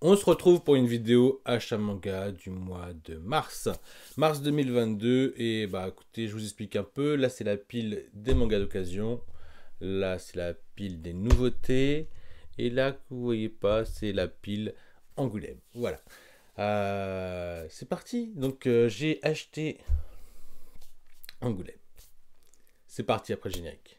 On se retrouve pour une vidéo achat manga du mois de mars. Mars 2022 et bah écoutez, je vous explique un peu. Là c'est la pile des mangas d'occasion. Là c'est la pile des nouveautés. Et là que vous voyez pas, c'est la pile Angoulême. Voilà. Euh, c'est parti. Donc euh, j'ai acheté Angoulême. C'est parti après le générique.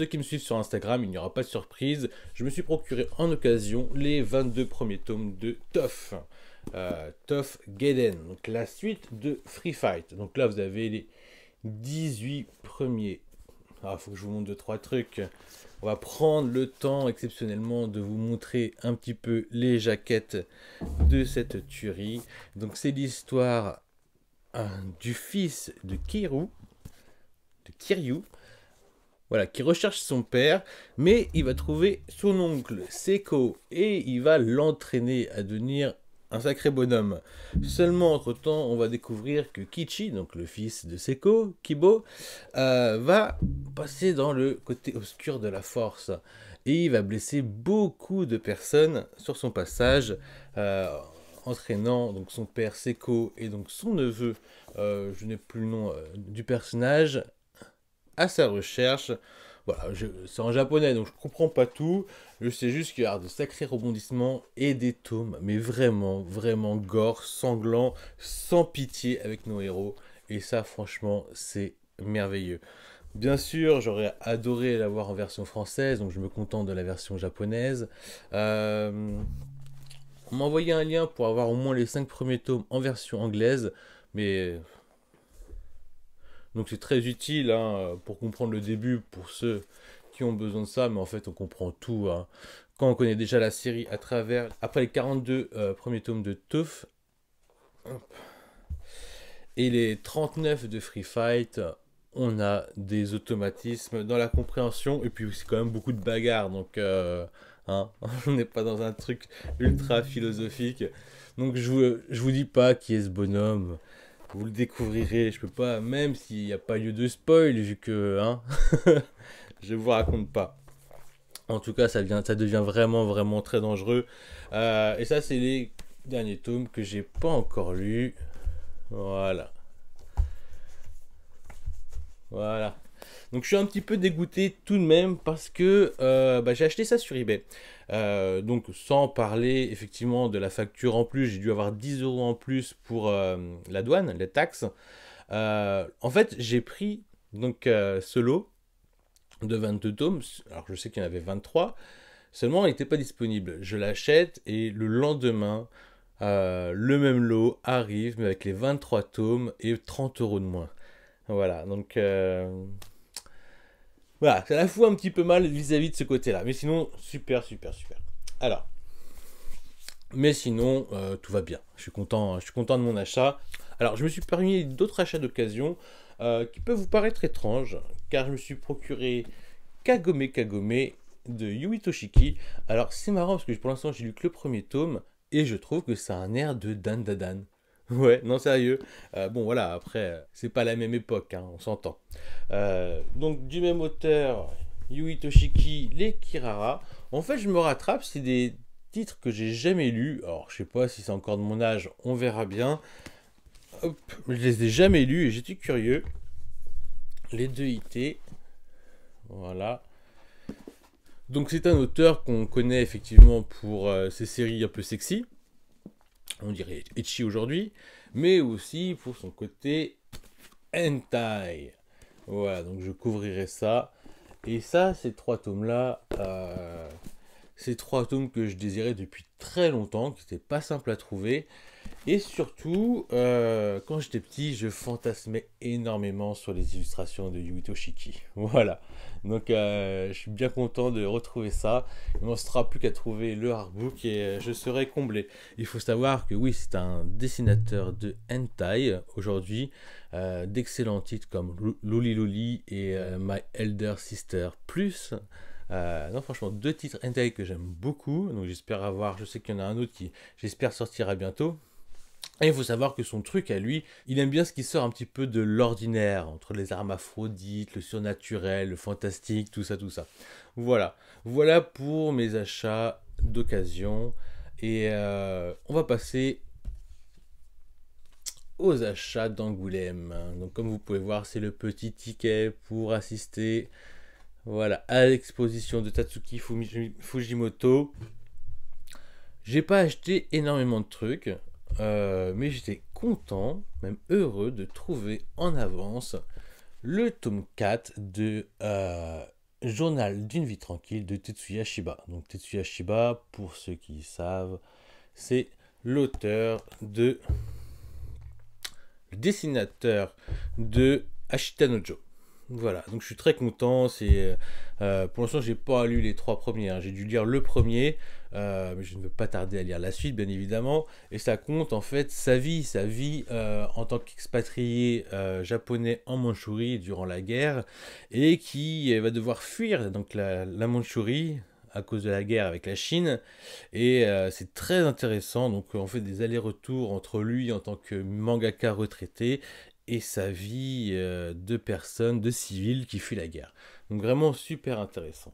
ceux qui me suivent sur Instagram, il n'y aura pas de surprise. Je me suis procuré en occasion les 22 premiers tomes de tough Euh, Toff Geden. donc la suite de Free Fight. Donc là, vous avez les 18 premiers. Ah, faut que je vous montre 2-3 trucs. On va prendre le temps exceptionnellement de vous montrer un petit peu les jaquettes de cette tuerie. Donc c'est l'histoire hein, du fils de de Kiryu, voilà, qui recherche son père, mais il va trouver son oncle, Seiko et il va l'entraîner à devenir un sacré bonhomme. Seulement, entre-temps, on va découvrir que Kichi, donc le fils de Seko, Kibo, euh, va passer dans le côté obscur de la force. Et il va blesser beaucoup de personnes sur son passage, euh, entraînant donc son père Seiko et donc son neveu, euh, je n'ai plus le nom du personnage, à sa recherche. Voilà, c'est en japonais, donc je comprends pas tout. Je sais juste qu'il y a de sacrés rebondissements et des tomes, mais vraiment, vraiment gore, sanglant, sans pitié avec nos héros. Et ça, franchement, c'est merveilleux. Bien sûr, j'aurais adoré l'avoir en version française, donc je me contente de la version japonaise. on euh, m'a envoyé un lien pour avoir au moins les cinq premiers tomes en version anglaise, mais donc c'est très utile hein, pour comprendre le début, pour ceux qui ont besoin de ça, mais en fait on comprend tout. Hein. Quand on connaît déjà la série à travers, après les 42 euh, premiers tomes de Tuff, et les 39 de Free Fight, on a des automatismes dans la compréhension, et puis c'est quand même beaucoup de bagarres, donc euh, hein, on n'est pas dans un truc ultra philosophique. Donc je vous, je vous dis pas qui est ce bonhomme, vous le découvrirez, je peux pas, même s'il n'y a pas lieu de spoil, vu que, hein, je vous raconte pas. En tout cas, ça devient, ça devient vraiment, vraiment très dangereux. Euh, et ça, c'est les derniers tomes que j'ai pas encore lus. Voilà. Voilà. Donc je suis un petit peu dégoûté tout de même parce que euh, bah, j'ai acheté ça sur eBay. Euh, donc sans parler effectivement de la facture en plus, j'ai dû avoir 10 euros en plus pour euh, la douane, les taxes. en fait, j'ai pris donc ce lot de 22 tomes. Alors je sais qu'il y en avait 23. Seulement, il n'était pas disponible. Je l'achète et le lendemain, le même lot arrive, mais avec les 23 tomes et 30 euros de moins. Voilà, donc voilà, ça la fout un petit peu mal vis-à-vis de ce côté-là. Mais sinon, super, super, super. Alors. Mais sinon, euh, tout va bien. Je suis content, je suis content de mon achat. Alors, je me suis permis d'autres achats d'occasion euh, qui peuvent vous paraître étranges, car je me suis procuré Kagome Kagome de Yui Toshiki. Alors, c'est marrant parce que pour l'instant, j'ai lu que le premier tome et je trouve que ça a un air de Dan Dadan. Ouais, non, sérieux. Euh, bon, voilà, après, c'est pas la même époque, hein, on s'entend. Euh, donc, du même auteur, Yui Toshiki, Les Kirara. En fait, je me rattrape, c'est des titres que j'ai jamais lus. Alors, je sais pas si c'est encore de mon âge, on verra bien. Hop, je les ai jamais lus et j'étais curieux. Les deux IT. Voilà. Donc, c'est un auteur qu'on connaît effectivement pour euh, ses séries un peu sexy on dirait Ichi aujourd'hui, mais aussi pour son côté hentai. Voilà, donc je couvrirai ça. Et ça, ces trois tomes-là, euh, ces trois tomes que je désirais depuis très longtemps, qui n'étaient pas simples à trouver, et surtout, euh, quand j'étais petit, je fantasmais énormément sur les illustrations de Yuito Shiki. Voilà. Donc, euh, je suis bien content de retrouver ça. Il ne restera plus qu'à trouver le hardbook et euh, je serai comblé. Il faut savoir que oui, c'est un dessinateur de hentai aujourd'hui. D'excellents titres comme Loli Loli et My Elder Sister Plus. non, franchement, deux titres hentai que j'aime beaucoup. Donc, j'espère avoir. Je sais qu'il y en a un autre qui, j'espère, sortira bientôt. Et il faut savoir que son truc à lui, il aime bien ce qui sort un petit peu de l'ordinaire, entre les armes aphrodites, le surnaturel, le fantastique, tout ça, tout ça. Voilà. Voilà pour mes achats d'occasion. Et euh, on va passer aux achats d'Angoulême. Donc comme vous pouvez voir, c'est le petit ticket pour assister voilà, à l'exposition de Tatsuki Fujimoto. J'ai pas acheté énormément de trucs. Euh, mais j'étais content, même heureux, de trouver en avance le tome 4 de euh, Journal d'une vie tranquille de Tetsuya Shiba. Donc Tetsuya Shiba, pour ceux qui savent, c'est l'auteur de... le dessinateur de Ashita Joe. Voilà, donc je suis très content. Euh, pour l'instant, j'ai pas lu les trois premiers. J'ai dû lire le premier, euh, je ne veux pas tarder à lire la suite, bien évidemment. Et ça compte en fait sa vie, sa vie euh, en tant qu'expatrié euh, japonais en Manchourie durant la guerre et qui va devoir fuir donc la, la à cause de la guerre avec la Chine. Et c'est très intéressant. Donc on fait des allers-retours entre lui en tant que mangaka retraité et sa vie de personnes de civils qui fuit la guerre. Donc vraiment super intéressant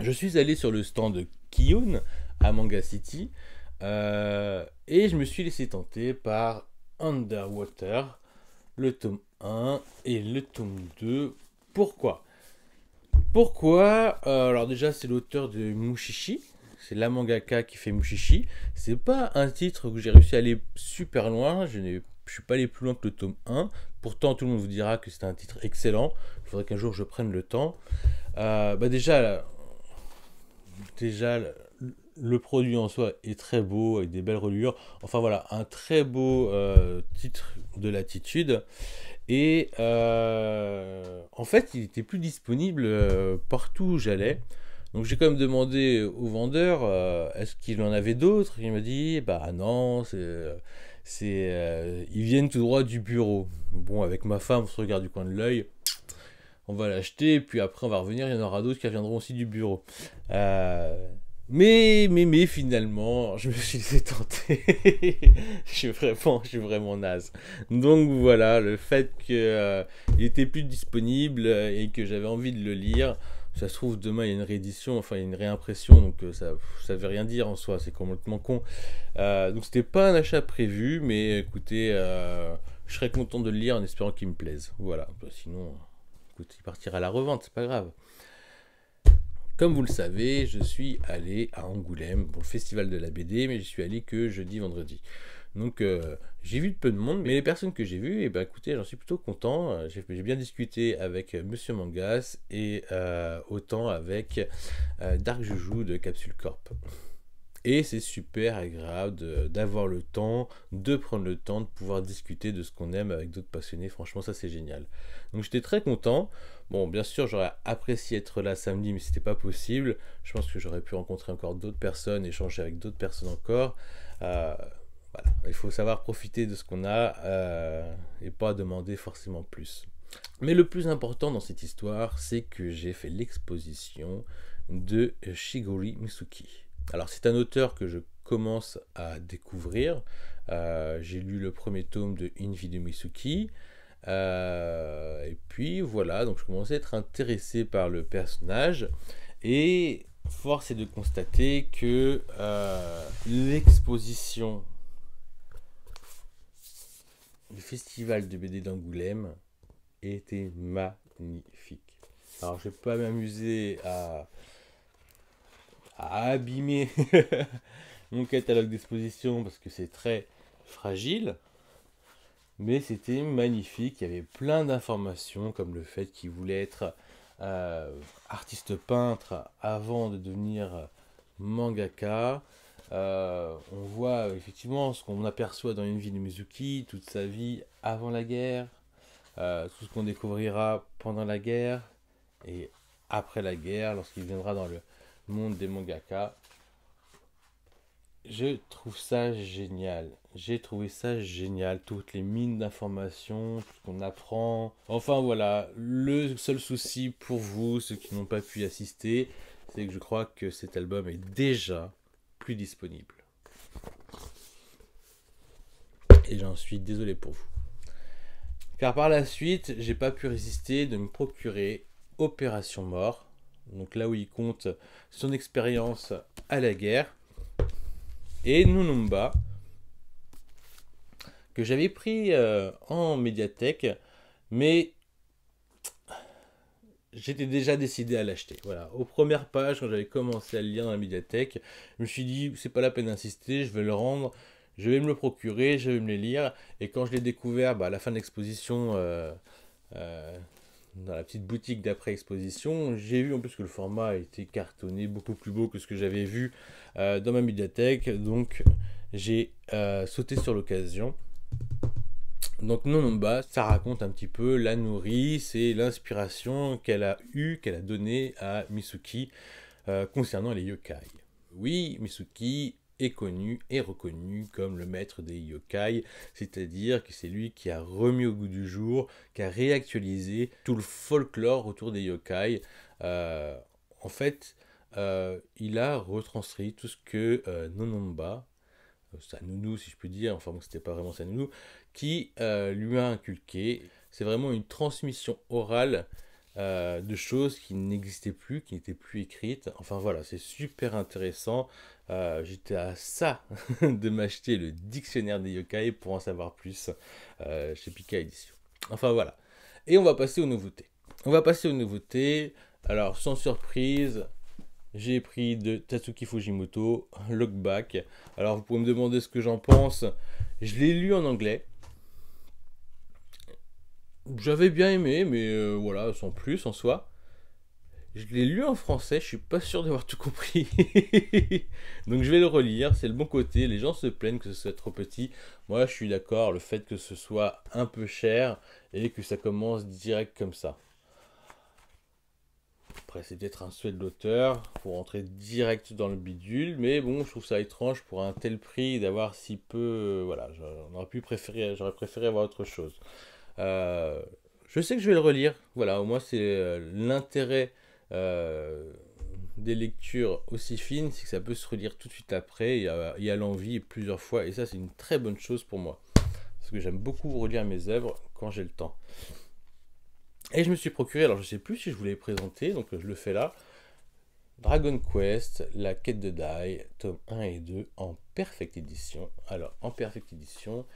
je suis allé sur le stand de Kiyun à Manga City euh, et je me suis laissé tenter par Underwater, le tome 1 et le tome 2. Pourquoi Pourquoi euh, Alors déjà c'est l'auteur de Mushishi, c'est la mangaka qui fait Mushishi. C'est pas un titre que j'ai réussi à aller super loin, je ne suis pas allé plus loin que le tome 1. Pourtant tout le monde vous dira que c'est un titre excellent, il faudrait qu'un jour je prenne le temps. Euh, bah déjà, déjà, le produit en soi est très beau, avec des belles reliures. Enfin voilà, un très beau euh, titre de latitude. Et euh, en fait, il était plus disponible euh, partout où j'allais. Donc j'ai quand même demandé au vendeur est-ce qu'il en avait d'autres. Il m'a dit bah non, c'est, c'est ils viennent tout droit du bureau. Bon, avec ma femme, on se regarde du coin de l'œil on va l'acheter, puis après on va revenir, il y en aura d'autres qui reviendront aussi du bureau. Euh, mais, mais, mais finalement, je me suis laissé tenter. je, suis vraiment, je suis vraiment naze. Donc voilà, le fait qu'il euh, n'était était plus disponible euh, et que j'avais envie de le lire, ça se trouve demain il y a une réédition, enfin il y a une réimpression, donc ça ne veut rien dire en soi, c'est complètement con. Euh, donc c'était pas un achat prévu, mais écoutez, je serais content de le lire en espérant qu'il me plaise. Voilà, bah, sinon il partira à la revente, c'est pas grave. Comme vous le savez, je suis allé à Angoulême pour le festival de la BD, mais je suis allé que jeudi, vendredi. Donc euh, j'ai vu peu de monde, mais les personnes que j'ai vues, et eh ben, écoutez, j'en suis plutôt content. J'ai bien discuté avec euh, Monsieur Mangas et euh, autant avec Dark Joujou de Capsule Corp. Et c'est super agréable d'avoir le temps, de prendre le temps, de pouvoir discuter de ce qu'on aime avec d'autres passionnés. Franchement, ça c'est génial. Donc j'étais très content. Bon, bien sûr, j'aurais apprécié être là samedi, mais ce n'était pas possible. Je pense que j'aurais pu rencontrer encore d'autres personnes, échanger avec d'autres personnes encore. Euh, voilà. Il faut savoir profiter de ce qu'on a euh, et pas demander forcément plus. Mais le plus important dans cette histoire, c'est que j'ai fait l'exposition de Shigori Misuki alors c'est un auteur que je commence à découvrir. Euh, j'ai lu le premier tome de Invi de Mitsuki euh, et puis voilà, donc je commence à être intéressé par le personnage. Et force est de constater que euh, l'exposition du festival de BD d'Angoulême était magnifique. Alors je vais pas m'amuser à à abîmer mon catalogue d'exposition parce que c'est très fragile. Mais c'était magnifique, il y avait plein d'informations comme le fait qu'il voulait être euh, artiste peintre avant de devenir mangaka. Euh, on voit effectivement ce qu'on aperçoit dans une vie de Mizuki, toute sa vie avant la guerre, euh, tout ce qu'on découvrira pendant la guerre et après la guerre, lorsqu'il viendra dans le, monde des mangaka. Je trouve ça génial. J'ai trouvé ça génial. Toutes les mines d'informations, tout qu'on apprend. Enfin voilà, le seul souci pour vous, ceux qui n'ont pas pu y assister, c'est que je crois que cet album est déjà plus disponible. Et j'en suis désolé pour vous. Car par la suite, j'ai pas pu résister de me procurer Opération Mort donc là où il compte son expérience à la guerre, et Nunumba, que j'avais pris euh, en médiathèque, mais j'étais déjà décidé à l'acheter. Voilà, aux premières pages, quand j'avais commencé à le lire dans la médiathèque, je me suis dit, c'est pas la peine d'insister, je vais le rendre, je vais me le procurer, je vais me le lire, et quand je l'ai découvert bah, à la fin de l'exposition, euh, euh, dans la petite boutique d'après-exposition. J'ai vu en plus que le format était cartonné, beaucoup plus beau que ce que j'avais vu euh, dans ma médiathèque, Donc j'ai euh, sauté sur l'occasion. Donc non Nonomba, ça raconte un petit peu la nourrice et l'inspiration qu'elle a eue, qu'elle a donnée à Misuki euh, concernant les yokai. Oui, Misuki est connu et reconnu comme le maître des yokai, c'est-à-dire que c'est lui qui a remis au goût du jour, qui a réactualisé tout le folklore autour des yokai. Euh, en fait, euh, il a retranscrit tout ce que euh, Nonomba, euh, si je peux dire, enfin bon c'était pas vraiment sa qui lui a inculqué. C'est vraiment une transmission orale euh, de choses qui n'existaient plus, qui n'étaient plus écrites. Enfin voilà, c'est super intéressant. Euh, j'étais à ça de m'acheter le dictionnaire des yokai pour en savoir plus euh, chez Pika Edition. Enfin voilà. Et on va passer aux nouveautés. On va passer aux nouveautés. Alors sans surprise, j'ai pris de Tatsuki Fujimoto, Lockback. Alors vous pouvez me demander ce que j'en pense. Je l'ai lu en anglais j'avais bien aimé, mais euh, voilà, sans plus en soi. Je l'ai lu en français, je suis pas sûr d'avoir tout compris. Donc je vais le relire, c'est le bon côté. Les gens se plaignent que ce soit trop petit. Moi, je suis d'accord, le fait que ce soit un peu cher et que ça commence direct comme ça. Après, c'est peut-être un souhait de l'auteur pour rentrer direct dans le bidule, mais bon, je trouve ça étrange pour un tel prix d'avoir si peu. Euh, voilà, pu préférer, j'aurais préféré avoir autre chose. Euh, je sais que je vais le relire. Voilà, au moins c'est euh, l'intérêt euh, des lectures aussi fines, c'est que ça peut se relire tout de suite après. Il y a, l'envie plusieurs fois, et ça c'est une très bonne chose pour moi. Parce que j'aime beaucoup relire mes œuvres quand j'ai le temps. Et je me suis procuré, alors je ne sais plus si je vous l'ai présenté, donc je le fais là. Dragon Quest, la quête de Dai, tome 1 et 2 en perfect édition. Alors en perfect édition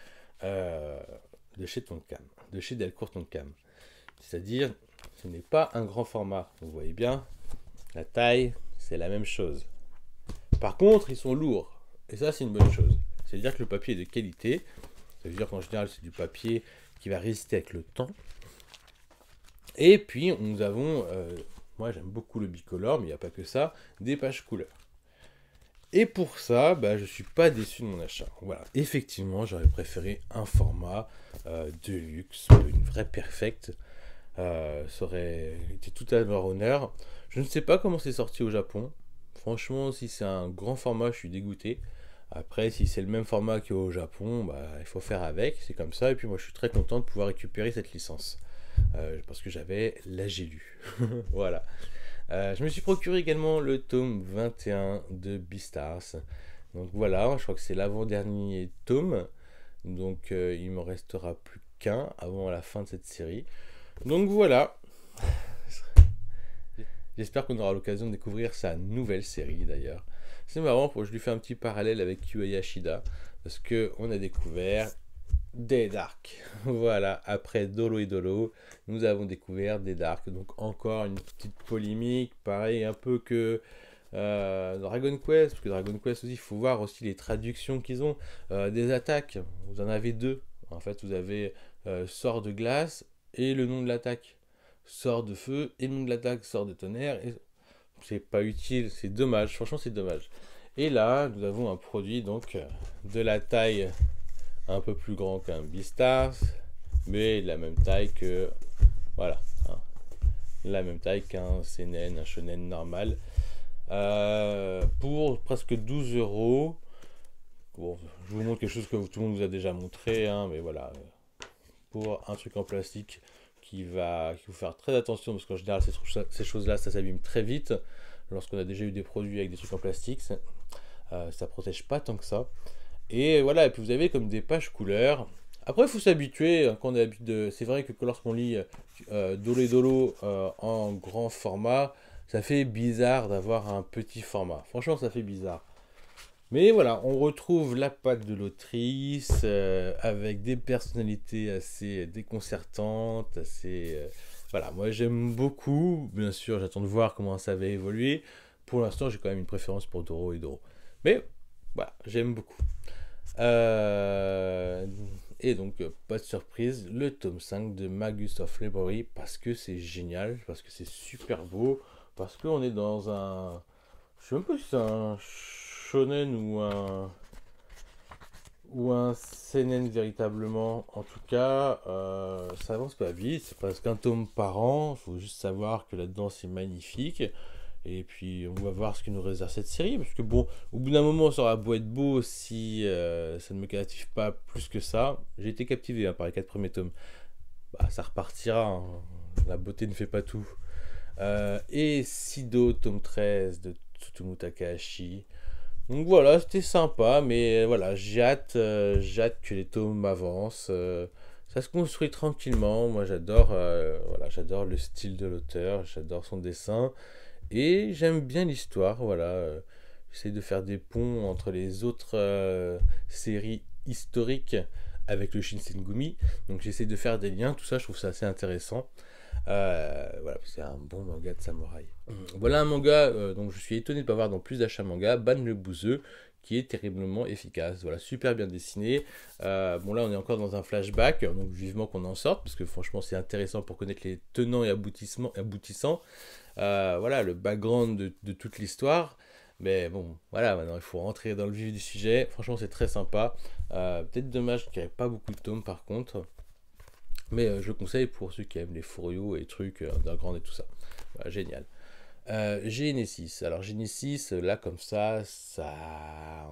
de chez Tonkam de chez Delcourt toncam C'est-à-dire, ce n'est pas un grand format. Vous voyez bien, la taille, c'est la même chose. Par contre, ils sont lourds. Et ça, c'est une bonne chose. C'est-à-dire que le papier est de qualité. c'est à dire qu'en général, c'est du papier qui va résister avec le temps. Et puis, nous avons, euh, moi j'aime beaucoup le bicolore, mais il n'y a pas que ça, des pages couleurs. Et pour ça, bah, je ne suis pas déçu de mon achat. Voilà, effectivement, j'aurais préféré un format euh, de luxe, une vraie perfecte. Euh, ça aurait été tout à leur honneur. Je ne sais pas comment c'est sorti au Japon. Franchement, si c'est un grand format, je suis dégoûté. Après, si c'est le même format qu'au Japon, bah, il faut faire avec, c'est comme ça. Et puis moi, je suis très content de pouvoir récupérer cette licence. Euh, parce que j'avais la lu. voilà. Euh, je me suis procuré également le tome 21 de Beastars. Donc voilà, je crois que c'est l'avant-dernier tome. Donc il euh, il me restera plus qu'un avant la fin de cette série. Donc voilà. J'espère qu'on aura l'occasion de découvrir sa nouvelle série d'ailleurs. C'est marrant, je lui fais un petit parallèle avec Yuya Yashida parce que on a découvert des darks. voilà, après Dolo et Dolo, nous avons découvert des darks. Donc encore une petite polémique, pareil un peu que euh, Dragon Quest, parce que Dragon Quest aussi, il faut voir aussi les traductions qu'ils ont. Euh, des attaques, vous en avez deux. En fait, vous avez euh, sort de glace et le nom de l'attaque. Sort de feu et le nom de l'attaque, sort de tonnerre. Et... C'est pas utile, c'est dommage, franchement c'est dommage. Et là, nous avons un produit donc de la taille un peu plus grand qu'un Beastars, mais la même taille que. Voilà. Hein. la même taille qu'un CNN, un Shonen normal. Euh, pour presque 12 euros. Bon, je vous montre quelque chose que tout le monde vous a déjà montré, hein, mais voilà. Pour un truc en plastique qui va vous faire très attention, parce qu'en général, ces, ces choses-là, ça s'abîme très vite. Lorsqu'on a déjà eu des produits avec des trucs en plastique, ça, euh, ça protège pas tant que ça. Et voilà, et puis vous avez comme des pages couleurs. Après, il faut s'habituer. Hein, quand on c'est vrai que lorsqu'on lit euh, Dolo Dolo euh, en grand format, ça fait bizarre d'avoir un petit format. Franchement, ça fait bizarre. Mais voilà, on retrouve la patte de l'autrice euh, avec des personnalités assez déconcertantes, assez euh, voilà, moi j'aime beaucoup. Bien sûr, j'attends de voir comment ça va évoluer. Pour l'instant, j'ai quand même une préférence pour Doro et Doro. Mais voilà, j'aime beaucoup. Euh, et donc, pas de surprise, le tome 5 de Magus of Library, parce que c'est génial, parce que c'est super beau, parce qu'on est dans un... Je sais même pas si c'est un shonen ou un... Ou un seinen véritablement. En tout cas, euh, ça avance pas vite, c'est presque un tome par an, il faut juste savoir que là-dedans c'est magnifique. Et puis on va voir ce que nous réserve cette série. Parce que bon, au bout d'un moment, ça aura beau être beau si euh, ça ne me captive pas plus que ça. J'ai été captivé hein, par les quatre premiers tomes. Bah, ça repartira. Hein. La beauté ne fait pas tout. Euh, et Sido, tome 13 de Tsutomu Takahashi. Donc voilà, c'était sympa, mais voilà, j'ai hâte, euh, que les tomes avancent. ça se construit tranquillement. Moi, j'adore voilà, j'adore le style de l'auteur, j'adore son dessin. Et j'aime bien l'histoire, voilà. Euh, j'essaie de faire des ponts entre les autres euh, séries historiques avec le Shinsengumi. Donc j'essaie de faire des liens, tout ça, je trouve ça assez intéressant. Euh, voilà, c'est un bon manga de samouraï. Voilà un manga donc je suis étonné de ne pas voir dans plus d'achats manga, Ban le Bouzeux, qui est terriblement efficace. Voilà, super bien dessiné. bon, là, on est encore dans un flashback, donc vivement qu'on en sorte, parce que franchement, c'est intéressant pour connaître les tenants et aboutissants euh, voilà, le background de, toute l'histoire. Mais bon, voilà, maintenant il faut rentrer dans le vif du sujet. Franchement, c'est très sympa. Euh, peut-être dommage qu'il n'y ait pas beaucoup de tomes par contre. Mais euh, je conseille pour ceux qui aiment les furios et trucs trucs grand et tout ça. génial. Genesis. Alors Genesis, là comme ça, ça,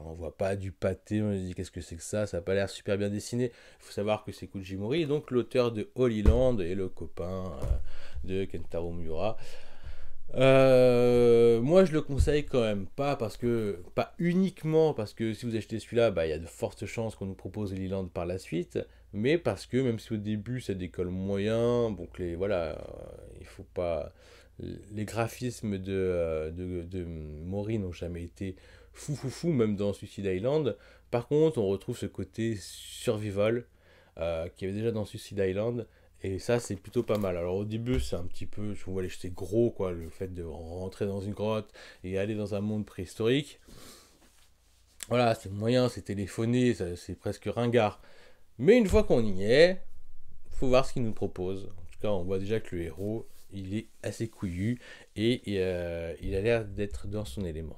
on voit pas du pâté, on se dit qu'est-ce que c'est que ça, ça n'a pas l'air super bien dessiné. Il faut savoir que c'est Kujimori, donc l'auteur de Holy Land et le copain de Kentaro Miura. Euh, moi, je le conseille quand même pas parce que pas uniquement parce que si vous achetez celui-là, bah, il y a de fortes chances qu'on nous propose Leland par la suite, mais parce que même si au début ça décolle moyen, donc les voilà, il faut pas les graphismes de, euh, de, Mori n'ont jamais été fou fou fou même dans Suicide Island. Par contre, on retrouve ce côté survival qui euh, qu'il y avait déjà dans Suicide Island et ça, c'est plutôt pas mal. Alors au début, c'est un petit peu, On vous les jeter gros, quoi, le fait de rentrer dans une grotte et aller dans un monde préhistorique. Voilà, c'est moyen, c'est téléphoné, c'est presque ringard. Mais une fois qu'on y est, faut voir ce qu'il nous propose. En tout cas, on voit déjà que le héros, il est assez couillu et, euh, il a l'air d'être dans son élément.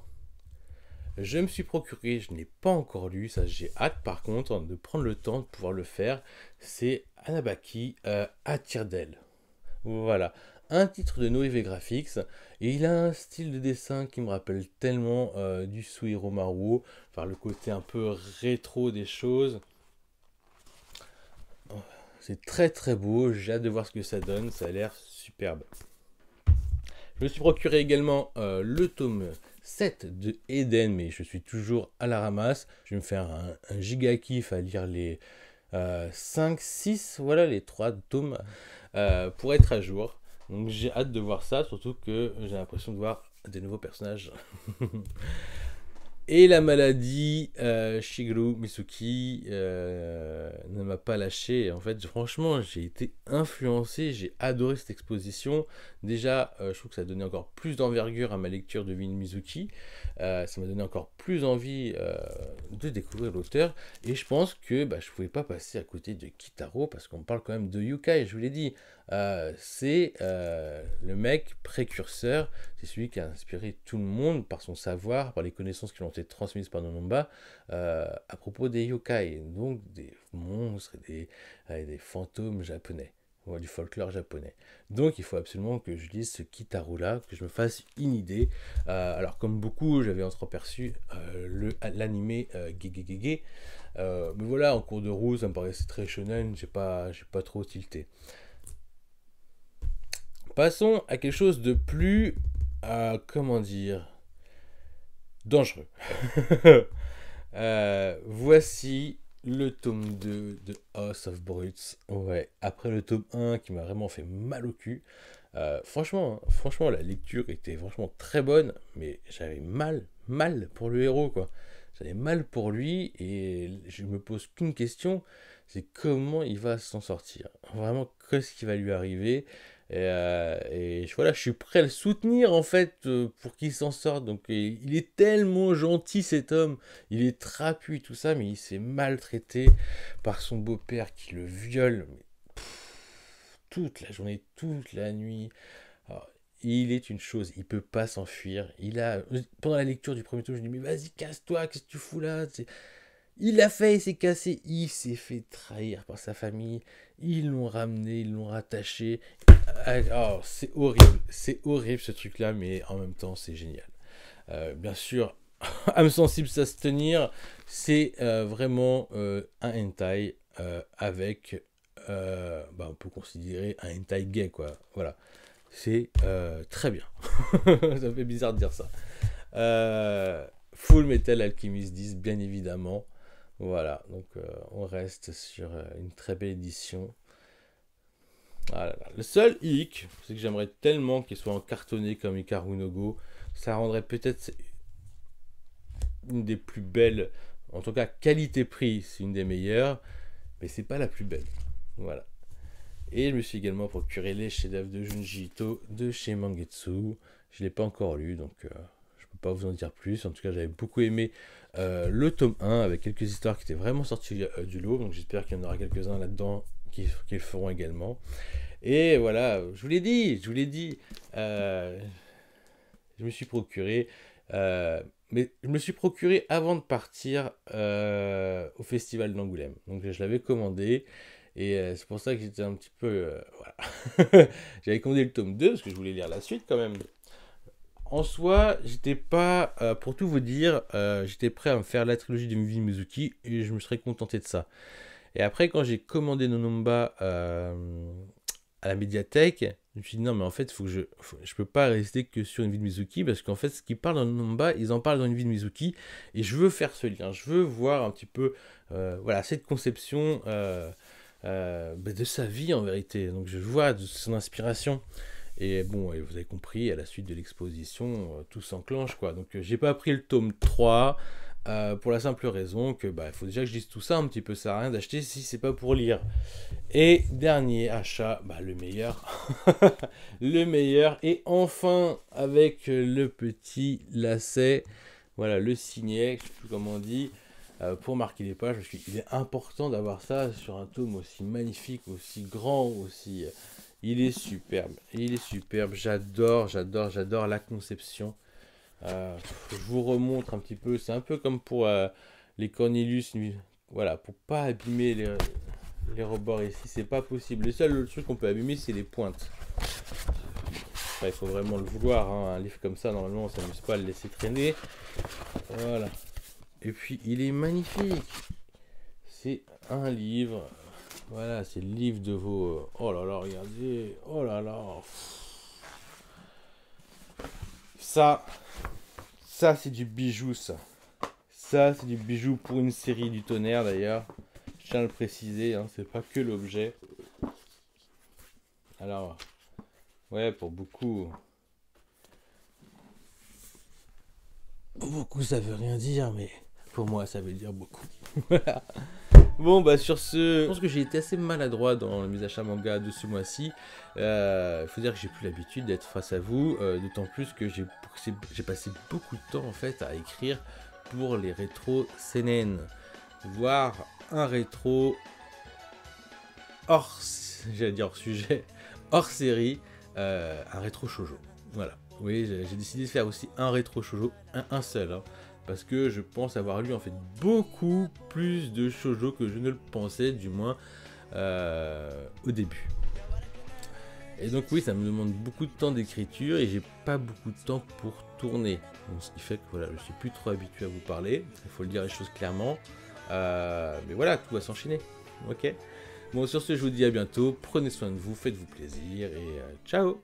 Je me suis procuré, je n'ai pas encore lu, ça j'ai hâte par contre de prendre le temps de pouvoir le faire. C'est Anabaki euh, à Tirdel. Voilà, un titre de Noévé Graphics et il a un style de dessin qui me rappelle tellement euh, du Suiro Maruo, enfin le côté un peu rétro des choses. C'est très très beau, j'ai hâte de voir ce que ça donne, ça a l'air superbe. Je me suis procuré également euh, le tome 7 de Eden, mais je suis toujours à la ramasse. Je vais me faire un, giga kiff à lire les 5, euh, 6, voilà les 3 tomes euh, pour être à jour. Donc j'ai hâte de voir ça, surtout que j'ai l'impression de voir des nouveaux personnages. Et la maladie, euh, Shigeru Misuki euh, ne m'a pas lâché. En fait, franchement, j'ai été influencé, j'ai adoré cette exposition. Déjà, euh, je trouve que ça a donné encore plus d'envergure à ma lecture de Vin Mizuki. Euh, ça m'a donné encore plus envie euh, de découvrir l'auteur. Et je pense que bah, je ne pouvais pas passer à côté de Kitaro parce qu'on parle quand même de Yukai, je vous l'ai dit. c'est le mec précurseur, c'est celui qui a inspiré tout le monde par son savoir, par les connaissances qui lui ont été transmises par Nonomba à propos des Yukai, donc des monstres et des fantômes japonais du folklore japonais. Donc il faut absolument que je lise ce Kitaru là, que je me fasse une idée. Euh, alors comme beaucoup, j'avais entreperçu euh, l'animé euh, Gegegege, euh, mais voilà, en cours de route, ça me paraissait très shonen, j'ai pas, j'ai pas trop tilté. Passons à quelque chose de plus, euh, comment dire, dangereux. voici le tome 2 de House of Brutes. Ouais, après le tome 1 qui m'a vraiment fait mal au cul. Euh, franchement, hein, franchement, la lecture était franchement très bonne, mais j'avais mal, mal pour le héros, quoi. J'avais mal pour lui et je me pose qu'une question, c'est comment il va s'en sortir. Vraiment, qu'est-ce qui va lui arriver et, euh, voilà, je suis prêt à le soutenir en fait euh, pour qu'il s'en sorte. Donc il est tellement gentil cet homme, il est trapu et tout ça, mais il s'est maltraité par son beau-père qui le viole toute la journée, toute la nuit. il est une chose, il peut pas s'enfuir. Il a pendant la lecture du premier tour, je lui dis mais vas-y casse-toi, qu'est-ce que tu fous là il a fait, il s'est cassé, il s'est fait trahir par sa famille. Ils l'ont ramené, ils l'ont rattaché. Alors ah, oh, c'est horrible, c'est horrible ce truc-là, mais en même temps, c'est génial. Euh, bien sûr, âme sensible, ça se tenir, c'est euh, vraiment euh, un hentai avec. Bah, on peut considérer un hentai gay, quoi. Voilà. C'est très bien. ça fait bizarre de dire ça. Full Metal Alchemist 10, bien évidemment. Voilà, donc euh, on reste sur euh, une très belle édition. Ah le seul hic, c'est que j'aimerais tellement qu'il soit en comme Ikaru Ça rendrait peut-être une des plus belles, en tout cas qualité-prix, c'est une des meilleures, mais c'est pas la plus belle. Voilà. Et je me suis également procuré les chefs-d'œuvre de Junji Ito de chez Mangetsu. Je ne l'ai pas encore lu, donc euh, je ne peux pas vous en dire plus. En tout cas, j'avais beaucoup aimé euh, le tome 1 avec quelques histoires qui étaient vraiment sorties euh, du lot, donc j'espère qu'il y en aura quelques-uns là-dedans qui, le feront également. Et voilà, je vous l'ai dit, je vous l'ai dit, euh, je me suis procuré, mais je me suis procuré avant de partir au festival d'Angoulême, donc je l'avais commandé. Et c'est pour ça que j'étais un petit peu... voilà. J'avais commandé le tome 2 parce que je voulais lire la suite quand même en soi, j'étais pas, euh, pour tout vous dire, euh, j'étais prêt à me faire la trilogie de Mizuki et je me serais contenté de ça. Et après, quand j'ai commandé Nonomba euh, à la médiathèque, je me suis dit non, mais en fait, faut que je, ne peux pas rester que sur une vie de Mizuki parce qu'en fait, ce qu'ils parlent dans Nonomba, ils en parlent dans une vie de Mizuki et je veux faire ce lien. Je veux voir un petit peu, voilà, cette conception bah, de sa vie en vérité. Donc, je vois de son inspiration. Et bon, vous avez compris, à la suite de l'exposition, euh, tout s'enclenche, quoi. Donc, euh, j'ai pas pris le tome 3. Euh, pour la simple raison que bah, faut déjà que je dise tout ça un petit peu, ça rien d'acheter si c'est pas pour lire. Et dernier achat, bah, le meilleur, le meilleur, et enfin avec le petit lacet, voilà le signet, je sais plus on dit, pour marquer les pages, parce qu'il est important d'avoir ça sur un tome aussi magnifique, aussi grand, aussi il est superbe, il est superbe. J'adore, j'adore, j'adore la conception. Euh, je vous remontre un petit peu. C'est un peu comme pour euh, les Cornelius. Voilà, pour pas abîmer les, les rebords ici, c'est pas possible. Le seul truc qu'on peut abîmer, c'est les pointes. il faut vraiment le vouloir. Hein. Un livre comme ça, normalement, on s'amuse pas à le laisser traîner. Voilà. Et puis, il est magnifique. C'est un livre voilà, c'est le livre de vos... Euh, oh là là, regardez. Oh là là. Ça, ça c'est du bijou, ça. Ça, c'est du bijou pour une série du tonnerre, d'ailleurs. Je tiens à le préciser, hein, c'est pas que l'objet. Alors, ouais, pour beaucoup... Beaucoup, ça veut rien dire, mais pour moi, ça veut dire beaucoup. voilà. Bon, bah sur ce. Je pense que j'ai été assez maladroit dans à achats manga de ce mois-ci. Il euh, faut dire que j'ai plus l'habitude d'être face à vous, euh, d'autant plus que j'ai passé beaucoup de temps en fait à écrire pour les rétros CNN. voire un rétro hors, j'allais dire hors sujet, hors série, euh, un rétro shoujo. Voilà. Oui, j'ai décidé de faire aussi un rétro shoujo, un, seul. Hein parce que je pense avoir lu en fait beaucoup plus de shoujo que je ne le pensais, du moins euh, au début. Et donc oui, ça me demande beaucoup de temps d'écriture et j'ai pas beaucoup de temps pour tourner. ce qui fait que voilà, je suis plus trop habitué à vous parler. Il faut le dire les choses clairement. Euh, mais voilà, tout va s'enchaîner. Ok. Bon, sur ce, je vous dis à bientôt. Prenez soin de vous, faites-vous plaisir et euh, ciao.